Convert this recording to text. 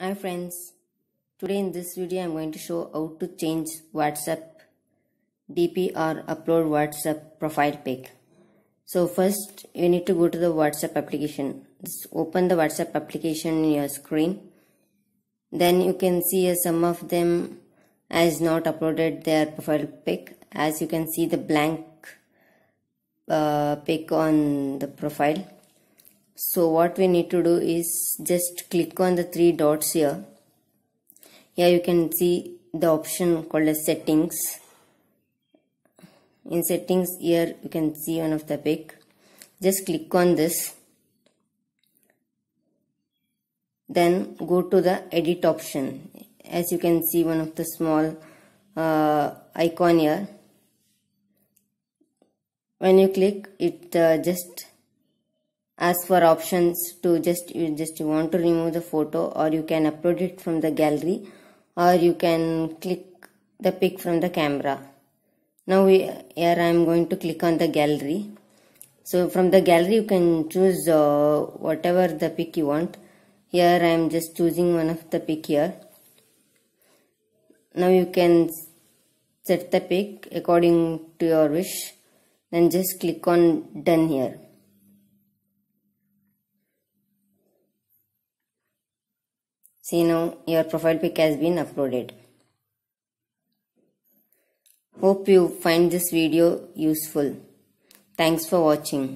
Hi friends, today in this video I am going to show how to change WhatsApp DP or upload WhatsApp profile pic. So first you need to go to the WhatsApp application. Just open the WhatsApp application in your screen. Then you can see uh, some of them has not uploaded their profile pic. As you can see the blank uh, pic on the profile so what we need to do is just click on the three dots here here you can see the option called as settings in settings here you can see one of the pic just click on this then go to the edit option as you can see one of the small uh, icon here when you click it uh, just as for options to just you just want to remove the photo or you can upload it from the gallery or you can click the pic from the camera now we, here I am going to click on the gallery so from the gallery you can choose uh, whatever the pic you want here I am just choosing one of the pic here now you can set the pic according to your wish then just click on done here See now your profile pic has been uploaded. Hope you find this video useful. Thanks for watching.